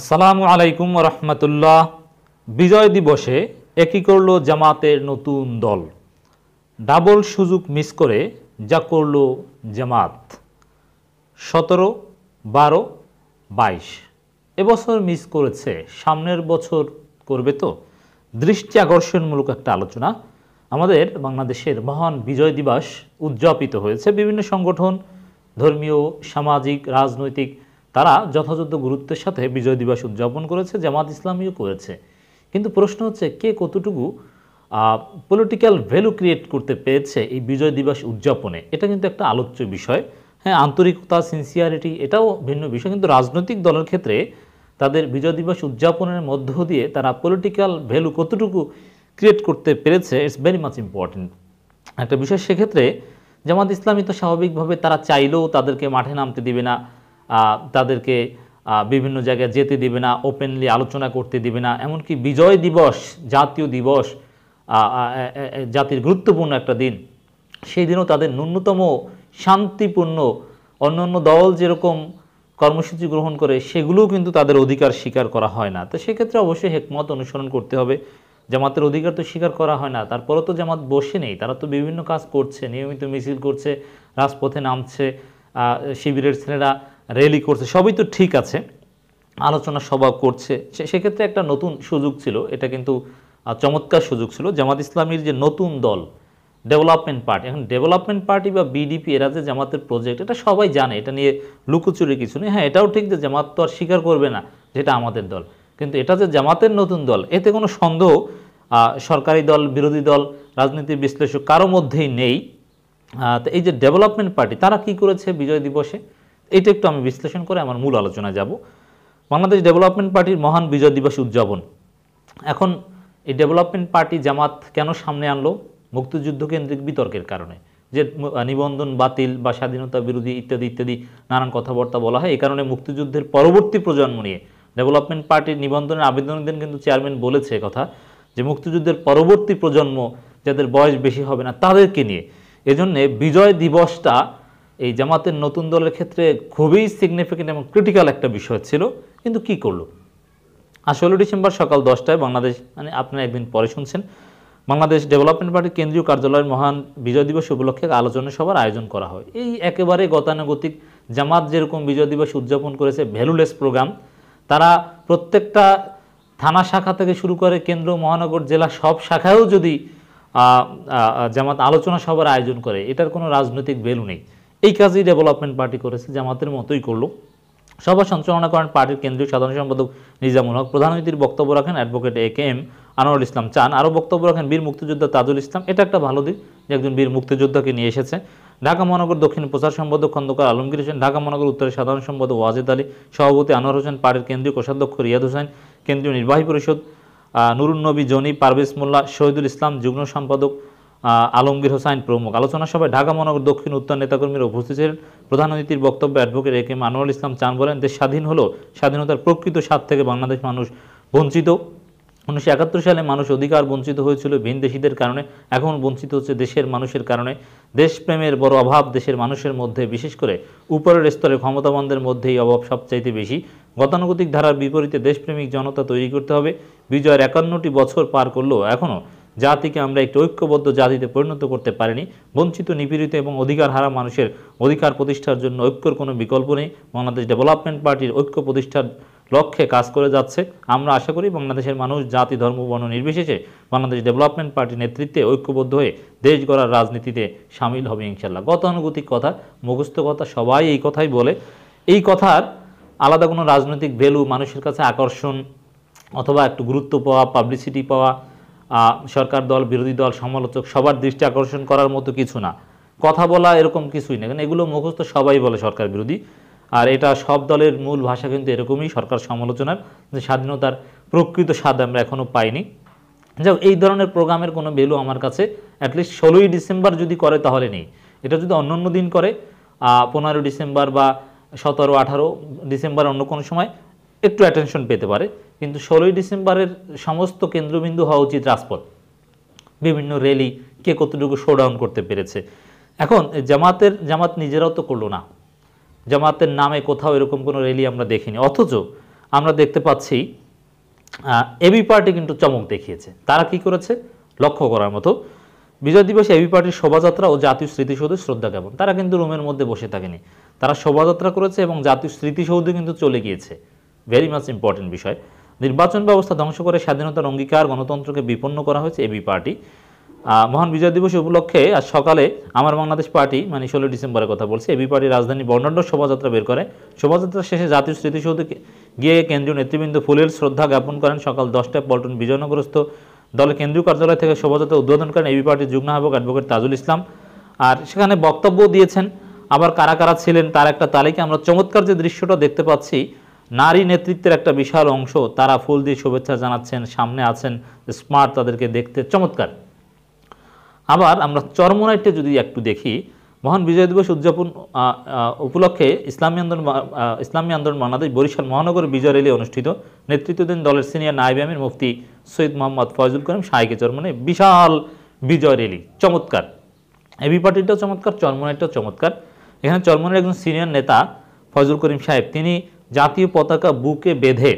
আসসালামু আলাইকুম রহমতুল্লাহ বিজয় দিবসে একই করল জামাতের নতুন দল ডাবল সুযোগ মিস করে যা করল জামাত সতেরো বারো বাইশ এবছর মিস করেছে সামনের বছর করবে তো দৃষ্টি আকর্ষণমূলক একটা আলোচনা আমাদের বাংলাদেশের মহান বিজয় দিবস উদযাপিত হয়েছে বিভিন্ন সংগঠন ধর্মীয় সামাজিক রাজনৈতিক তারা যথাযথ গুরুত্বের সাথে বিজয় দিবস উদযাপন করেছে জামাত ইসলামীও করেছে কিন্তু প্রশ্ন হচ্ছে কে কতটুকু পলিটিক্যাল ভ্যালু ক্রিয়েট করতে পেরেছে এই বিজয় দিবস উদযাপনে এটা কিন্তু একটা আলোচ্য বিষয় হ্যাঁ আন্তরিকতা সিনসিয়ারিটি এটাও ভিন্ন বিষয় কিন্তু রাজনৈতিক দলের ক্ষেত্রে তাদের বিজয় দিবস উদযাপনের মধ্য দিয়ে তারা পলিটিক্যাল ভ্যালু কতটুকু ক্রিয়েট করতে পেরেছে ইটস ভেরি মাচ ইম্পর্টেন্ট একটা বিষয় সেক্ষেত্রে জামাত ইসলামী তো স্বাভাবিকভাবে তারা চাইলেও তাদেরকে মাঠে নামতে দিবে না তাদেরকে বিভিন্ন জায়গায় যেতে দিবে না ওপেনলি আলোচনা করতে দিবে না এমনকি বিজয় দিবস জাতীয় দিবস জাতির গুরুত্বপূর্ণ একটা দিন সেই দিনও তাদের ন্যূনতম শান্তিপূর্ণ অন্য অন্য দল যেরকম কর্মসূচি গ্রহণ করে সেগুলোও কিন্তু তাদের অধিকার স্বীকার করা হয় না তো সেক্ষেত্রে অবশ্যই হেকমত অনুসরণ করতে হবে জামাতের অধিকার তো স্বীকার করা হয় না তারপরেও তো জামাত বসে নেই তারা তো বিভিন্ন কাজ করছে নিয়মিত মিছিল করছে রাজপথে নামছে শিবিরের ছেলেরা র্যালি করছে সবই তো ঠিক আছে আলোচনা সভা করছে সেক্ষেত্রে একটা নতুন সুযোগ ছিল এটা কিন্তু চমৎকার সুযোগ ছিল জামাত ইসলামীর যে নতুন দল ডেভেলপমেন্ট পার্টি এখন ডেভেলপমেন্ট পার্টি বা বিডিপি এরা যে জামাতের প্রজেক্ট এটা সবাই জানে এটা নিয়ে লুকোচুরি কিছু নেই হ্যাঁ এটাও ঠিক যে জামাত তো আর স্বীকার করবে না যেটা আমাদের দল কিন্তু এটা যে জামাতের নতুন দল এতে কোনো সন্দেহ সরকারি দল বিরোধী দল রাজনীতির বিশ্লেষক কারো মধ্যেই নেই তো এই যে ডেভেলপমেন্ট পার্টি তারা কি করেছে বিজয় দিবসে এটা একটু আমি বিশ্লেষণ করে আমার মূল আলোচনা যাব বাংলাদেশ ডেভেলপমেন্ট পার্টির মহান বিজয় দিবস উদযাপন এখন এই ডেভেলপমেন্ট পার্টি জামাত কেন সামনে আনলো মুক্তিযুদ্ধ কেন্দ্রিক বিতর্কের কারণে যে নিবন্ধন বাতিল বা স্বাধীনতা বিরোধী ইত্যাদি ইত্যাদি নানান কথাবার্তা বলা হয় এই কারণে মুক্তিযুদ্ধের পরবর্তী প্রজন্ম নিয়ে ডেভেলপমেন্ট পার্টির নিবন্ধনের আবেদনের দিন কিন্তু চেয়ারম্যান বলেছে কথা যে মুক্তিযুদ্ধের পরবর্তী প্রজন্ম যাদের বয়স বেশি হবে না তাদেরকে নিয়ে এজন্যে বিজয় দিবসটা এই জামাতের নতুন দলের ক্ষেত্রে খুবই সিগনিফিকেন্ট এবং ক্রিটিক্যাল একটা বিষয় ছিল কিন্তু কি করলো আর ষোলো ডিসেম্বর সকাল দশটায় বাংলাদেশ মানে আপনারা একদিন পরে শুনছেন বাংলাদেশ ডেভেলপমেন্ট পার্টির কেন্দ্রীয় কার্যালয়ের মহান বিজয় দিবস উপলক্ষে আলোচনা সভার আয়োজন করা হয় এই একেবারে গতানুগতিক জামাত যেরকম বিজয় দিবস উদযাপন করেছে ভ্যালুলেস প্রোগ্রাম তারা প্রত্যেকটা থানা শাখা থেকে শুরু করে কেন্দ্র মহানগর জেলা সব শাখায়ও যদি জামাত আলোচনা সভার আয়োজন করে এটার কোনো রাজনৈতিক ভ্যালু নেই এই কাজই ডেভেলপমেন্ট পার্টি করেছে জামাতের মতোই করলো সভা সঞ্চালনা করেন পার্টির কেন্দ্রীয় সাধারণ সম্পাদক নিজামুল হক প্রধান অতিথির বক্তব্য রাখেন advocate A K M Anwarul Islam Chan আরও বক্তব্য রাখেন বীর মুক্তিযোদ্ধা তাজুল ইসলাম এটা একটা ভালো দিক যে একজন বীর মুক্তিযোদ্ধাকে নিয়ে এসেছে ঢাকা মহানগর দক্ষিণ প্রচার সম্পাদক খন্দকার আলমগীর হোসেন ঢাকা মহানগর উত্তরের সাধারণ সম্পাদক ওয়াজেদ আলী সভাপতি আনোয়ার হোসেন পার্টির কেন্দ্রীয় কোষাধ্যক্ষ রিয়াদ হোসেন কেন্দ্রীয় নির্বাহী পরিষদ নুরুন নবী জনি পারভেজ মোল্লা শহীদুল ইসলাম যুগ্ম সম্পাদক আলমগীর হোসাইন প্রমুখ আলোচনা সভায় ঢাকা মহানগর দক্ষিণ উত্তর নেতাকর্মীরা উপস্থিত ছিলেন প্রধান অতিথির বক্তব্যে অ্যাডভোকেট এ কে মানুয়াল ইসলাম চান বলেন দেশ স্বাধীন হলো স্বাধীনতার প্রকৃত স্বাদ থেকে বাংলাদেশ মানুষ বঞ্চিত উনিশশো একাত্তর সালে মানুষ অধিকার বঞ্চিত হয়েছিল ভিনদেশিদের কারণে এখন বঞ্চিত হচ্ছে দেশের মানুষের কারণে দেশপ্রেমের বড় অভাব দেশের মানুষের মধ্যে বিশেষ করে উপরের স্তরে ক্ষমতাবানদের মধ্যে এই অভাব সবচাইতে বেশি গতানুগতিক ধারার বিপরীতে দেশপ্রেমিক জনতা তৈরি করতে হবে বিজয়ের একান্নটি বছর পার করলেও এখনও জাতিকে আমরা একটি ঐক্যবদ্ধ জাতিতে পরিণত করতে পারিনি বঞ্চিত নিপীড়িত এবং অধিকার হারা মানুষের অধিকার প্রতিষ্ঠার জন্য ঐক্যর কোনো বিকল্প নেই বাংলাদেশ ডেভেলপমেন্ট পার্টির ঐক্য প্রতিষ্ঠার লক্ষ্যে কাজ করে যাচ্ছে আমরা আশা করি বাংলাদেশের মানুষ জাতি ধর্ম বর্ণ নির্বিশেষে বাংলাদেশ ডেভেলপমেন্ট পার্টির নেতৃত্বে ঐক্যবদ্ধ হয়ে দেশ গড়ার রাজনীতিতে সামিল হবে ইনশাল্লাহ গতানুগতিক কথা মুখস্থ কথা সবাই এই কথাই বলে এই কথার আলাদা কোনো রাজনৈতিক ভ্যালু মানুষের কাছে আকর্ষণ অথবা একটু গুরুত্ব পাওয়া পাবলিসিটি পাওয়া সরকার দল বিরোধী দল সমালোচক সবার দৃষ্টি আকর্ষণ করার মতো কিছু না কথা বলা এরকম কিছুই না কারণ এগুলো মুখস্থ সবাই বলে সরকার বিরোধী আর এটা সব দলের মূল ভাষা কিন্তু এরকমই সরকার সমালোচনার যে স্বাধীনতার প্রকৃত স্বাদ আমরা এখনও পাইনি যাক এই ধরনের প্রোগ্রামের কোনো ভ্যালু আমার কাছে অ্যাটলিস্ট ষোলোই ডিসেম্বর যদি করে তাহলে নেই এটা যদি অন্য অন্য দিন করে পনেরো ডিসেম্বর বা সতেরো আঠারো ডিসেম্বর অন্য কোনো সময় একটু অ্যাটেনশন পেতে পারে কিন্তু ষোলোই ডিসেম্বরের সমস্ত কেন্দ্রবিন্দু হওয়া উচিত রাজপথ বিভিন্ন র্যালি কে কতটুকু শোডাউন করতে পেরেছে এখন জামাতের জামাত নিজেরাও তো করলো না জামাতের নামে কোথাও এরকম কোনো র্যালি আমরা দেখিনি অথচ আমরা দেখতে পাচ্ছি এবি পার্টি কিন্তু চমক দেখিয়েছে তারা কি করেছে লক্ষ্য করার মতো বিজয় দিবসে এবি পার্টির শোভাযাত্রা ও জাতীয় স্মৃতিসৌধে শ্রদ্ধা জ্ঞাপন তারা কিন্তু রুমের মধ্যে বসে থাকেনি তারা শোভাযাত্রা করেছে এবং জাতীয় স্মৃতিসৌধে কিন্তু চলে গিয়েছে ভেরি মাচ ইম্পর্টেন্ট বিষয় নির্বাচন ব্যবস্থা ধ্বংস করে স্বাধীনতার অঙ্গীকার গণতন্ত্রকে বিপন্ন করা হয়েছে এবি পার্টি মহান বিজয় দিবস উপলক্ষে আজ সকালে আমার বাংলাদেশ পার্টি মানে ষোলো ডিসেম্বরের কথা বলছে এবি পার্টি রাজধানী বর্ণাঢ্য শোভাযাত্রা বের করে শোভাযাত্রা শেষে জাতীয় স্মৃতিসৌধে গিয়ে কেন্দ্রীয় নেতৃবৃন্দ ফুলের শ্রদ্ধা জ্ঞাপন করেন সকাল দশটায় পল্টন বিজয়নগ্রস্ত দলের কেন্দ্রীয় কার্যালয় থেকে শোভাযাত্রা উদ্বোধন করেন এবি পার্টির যুগ্ম আহ্বক অ্যাডভোকেট তাজুল ইসলাম আর সেখানে বক্তব্য দিয়েছেন আবার কারা কারা ছিলেন তার একটা তালিকা আমরা চমৎকার যে দৃশ্যটা দেখতে পাচ্ছি নারী নেতৃত্বের একটা বিশাল অংশ তারা ফুল দিয়ে শুভেচ্ছা জানাচ্ছেন সামনে আছেন স্মার্ট তাদেরকে দেখতে চমৎকার আবার আমরা চরমোনাইটে যদি একটু দেখি মহান বিজয় দিবস উদযাপন উপলক্ষে ইসলামী আন্দোলন ইসলামী আন্দোলন বাংলাদেশ বরিশাল মহানগর বিজয় রেলি অনুষ্ঠিত নেতৃত্ব দলের সিনিয়র নাইব আমির মুফতি সৈয়দ মোহাম্মদ ফয়জুল করিম সাহেকে চরমনে বিশাল বিজয় রেলি চমৎকার এবি পার্টিটাও চমৎকার চরমোনাইটাও চমৎকার এখানে চরমনের একজন সিনিয়র নেতা ফজল করিম সাহেব তিনি জাতীয় পতাকা বুকে বেঁধে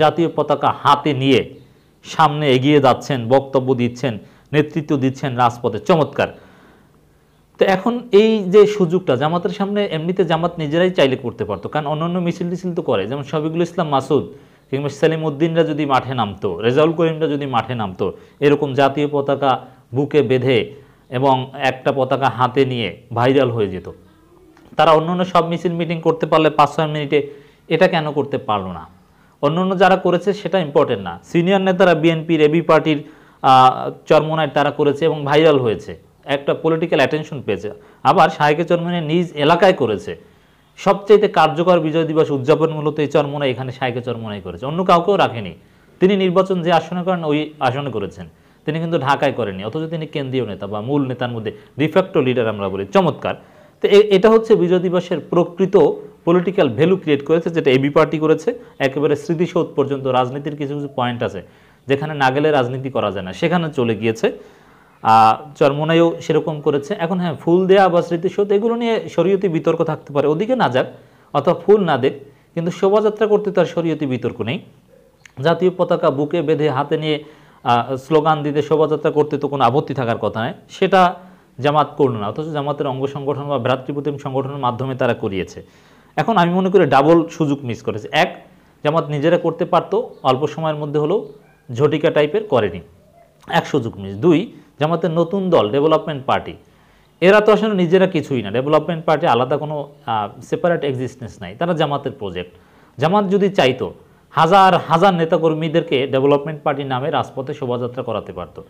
জাতীয় পতাকা হাতে নিয়ে সামনে এগিয়ে যাচ্ছেন বক্তব্য দিচ্ছেন নেতৃত্ব দিচ্ছেন রাজপথে চমৎকার তো এখন এই যে সুযোগটা জামাতের সামনে এমনিতে জামাত নিজেরাই চাইলে করতে পারতো কারণ অন্যান্য মিছিল টিছিল তো করে যেমন শবিগুল ইসলাম মাসুদ কিংবা সালিম উদ্দিনরা যদি মাঠে নামতো রেজাউল করিমরা যদি মাঠে নামতো এরকম জাতীয় পতাকা বুকে বেঁধে এবং একটা পতাকা হাতে নিয়ে ভাইরাল হয়ে যেত তারা অন্য সব মিছিল মিটিং করতে পারলে পাঁচ ছয় মিনিটে এটা কেন করতে পারলো না অন্য যারা করেছে সেটা ইম্পর্টেন্ট না সিনিয়র নেতারা বিএনপির এবি পার্টির চরমোনায় তারা করেছে এবং ভাইরাল হয়েছে একটা পলিটিক্যাল অ্যাটেনশন পেয়েছে আবার সাহেকে চরমোনায় নিজ এলাকায় করেছে সবচেয়ে কার্যকর বিজয় দিবস উদযাপন মূলত এই চরমোনা এখানে সাহেকে চরমোনায় করেছে অন্য কাউকেও রাখেনি তিনি নির্বাচন যে আসনে করেন ওই আসনে করেছেন তিনি কিন্তু ঢাকায় করেনি অথচ তিনি কেন্দ্রীয় নেতা বা মূল নেতার মধ্যে ডিফ্যাক্টো লিডার আমরা বলি চমৎকার তো এটা হচ্ছে বিজয় দিবসের প্রকৃত পলিটিক্যাল ভ্যালু ক্রিয়েট করেছে যেটা এবি পার্টি করেছে একেবারে স্মৃতিসৌধ পর্যন্ত রাজনীতির কিছু কিছু পয়েন্ট আছে যেখানে না গেলে রাজনীতি করা যায় না সেখানে চলে গিয়েছে চরমোনাইও সেরকম করেছে এখন হ্যাঁ ফুল দেয়া বা স্মৃতিসৌধ এগুলো নিয়ে শরীয়তি বিতর্ক থাকতে পারে ওদিকে না যাক অথবা ফুল না দেখ কিন্তু শোভাযাত্রা করতে তার শরীয়তি বিতর্ক নেই জাতীয় পতাকা বুকে বেঁধে হাতে নিয়ে স্লোগান দিতে শোভাযাত্রা করতে তো কোনো আপত্তি থাকার কথা নয় সেটা জামাত করল না অথচ জামাতের অঙ্গ সংগঠন বা ভ্রাতৃপ্রতিম সংগঠনের মাধ্যমে তারা করিয়েছে এখন আমি মনে করি ডাবল সুযোগ মিস করেছে এক জামাত নিজেরা করতে পারতো অল্প সময়ের মধ্যে হলো ঝটিকা টাইপের করেনি এক সুযোগ মিস দুই জামাতের নতুন দল ডেভেলপমেন্ট পার্টি এরা তো আসলে নিজেরা কিছুই না ডেভেলপমেন্ট পার্টি আলাদা কোনো সেপারেট এক্সিস্টেন্স নাই তারা জামাতের প্রজেক্ট জামাত যদি চাইতো হাজার হাজার নেতাকর্মীদেরকে ডেভেলপমেন্ট পার্টি নামে রাজপথে শোভাযাত্রা করাতে পারতো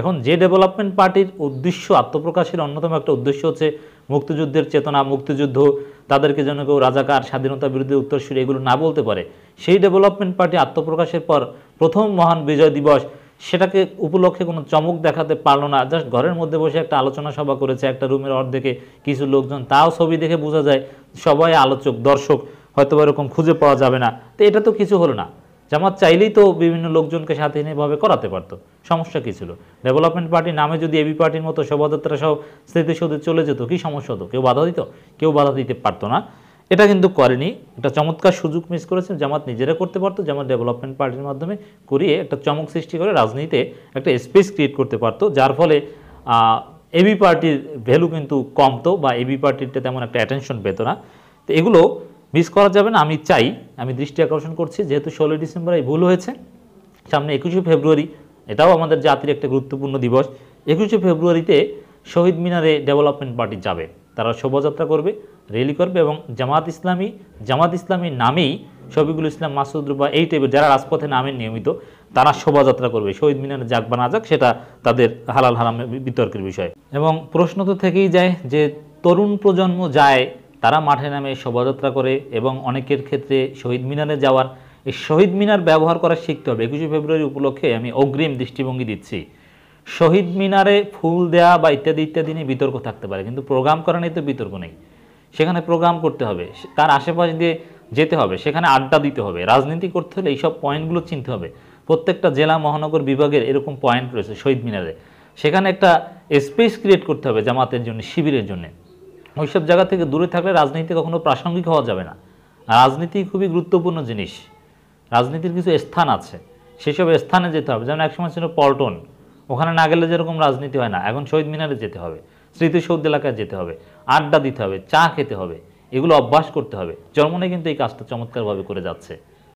এখন যে ডেভেলপমেন্ট পার্টির উদ্দেশ্য আত্মপ্রকাশের অন্যতম একটা উদ্দেশ্য হচ্ছে মুক্তিযুদ্ধের চেতনা মুক্তিযুদ্ধ তাদেরকে যেন কেউ রাজাকার স্বাধীনতা বিরুদ্ধে উত্তরসূরি এগুলো না বলতে পারে সেই ডেভেলপমেন্ট পার্টি আত্মপ্রকাশের পর প্রথম মহান বিজয় দিবস সেটাকে উপলক্ষে কোনো চমক দেখাতে পারলো না জাস্ট ঘরের মধ্যে বসে একটা আলোচনা সভা করেছে একটা রুমের অর্ধেকে কিছু লোকজন তাও ছবি দেখে বোঝা যায় সবাই আলোচক দর্শক হয়তো এরকম খুঁজে পাওয়া যাবে না তো এটা তো কিছু হলো না জামাত চাইলেই তো বিভিন্ন লোকজনকে স্বাধীনভাবে করাতে পারতো সমস্যা কী ছিল ডেভেলপমেন্ট পার্টির নামে যদি এবি পার্টির মতো শোভাযাত্রা সহ স্থিতিশোধে চলে যেত কী সমস্যা হতো কেউ বাধা দিত কেউ বাধা দিতে পারতো না এটা কিন্তু করেনি একটা চমৎকার সুযোগ মিস করেছেন জামাত নিজেরা করতে পারতো জামাত ডেভেলপমেন্ট পার্টির মাধ্যমে করিয়ে একটা চমক সৃষ্টি করে রাজনীতিতে একটা স্পেস ক্রিয়েট করতে পারতো যার ফলে এবি পার্টির ভ্যালু কিন্তু কমতো বা এবি পার্টিরটা তেমন একটা অ্যাটেনশন পেত না তো এগুলো মিস করা যাবে না আমি চাই আমি দৃষ্টি আকর্ষণ করছি যেহেতু ষোলোই ডিসেম্বর এই ভুল হয়েছে সামনে একুশে ফেব্রুয়ারি এটাও আমাদের জাতির একটা গুরুত্বপূর্ণ দিবস একুশে ফেব্রুয়ারিতে শহীদ মিনারে ডেভেলপমেন্ট পার্টি যাবে তারা শোভাযাত্রা করবে র্যালি করবে এবং জামাত ইসলামী জামাত ইসলামীর নামেই শফিকুল ইসলাম মাসুদ রুবা এই টাইপের যারা রাজপথে নামেন নিয়মিত তারা শোভাযাত্রা করবে শহীদ মিনারে যাক বা না যাক সেটা তাদের হালাল হারামে বিতর্কের বিষয় এবং প্রশ্ন তো থেকেই যায় যে তরুণ প্রজন্ম যায় তারা মাঠে নামে শোভাযাত্রা করে এবং অনেকের ক্ষেত্রে শহীদ মিনারে যাওয়ার এই শহীদ মিনার ব্যবহার করা শিখতে হবে একুশে ফেব্রুয়ারি উপলক্ষে আমি অগ্রিম দৃষ্টিভঙ্গি দিচ্ছি শহীদ মিনারে ফুল দেয়া বা ইত্যাদি ইত্যাদি নিয়ে বিতর্ক থাকতে পারে কিন্তু প্রোগ্রাম করা নিয়ে তো বিতর্ক নেই সেখানে প্রোগ্রাম করতে হবে তার আশেপাশ দিয়ে যেতে হবে সেখানে আড্ডা দিতে হবে রাজনীতি করতে হলে এইসব পয়েন্টগুলো চিনতে হবে প্রত্যেকটা জেলা মহানগর বিভাগের এরকম পয়েন্ট রয়েছে শহীদ মিনারে সেখানে একটা স্পেস ক্রিয়েট করতে হবে জামাতের জন্য শিবিরের জন্য ওইসব জায়গা থেকে দূরে থাকলে রাজনীতি কখনো প্রাসঙ্গিক হওয়া যাবে না রাজনীতি খুবই গুরুত্বপূর্ণ জিনিস রাজনীতির কিছু স্থান আছে সেসব স্থানে যেতে হবে যেমন একসময় ছিল পল্টন ওখানে না গেলে যেরকম রাজনীতি হয় না এখন শহীদ মিনারে যেতে হবে স্মৃতিসৌধ এলাকায় যেতে হবে আড্ডা দিতে হবে চা খেতে হবে এগুলো অভ্যাস করতে হবে জন্মনে কিন্তু এই কাজটা চমৎকারভাবে করে যাচ্ছে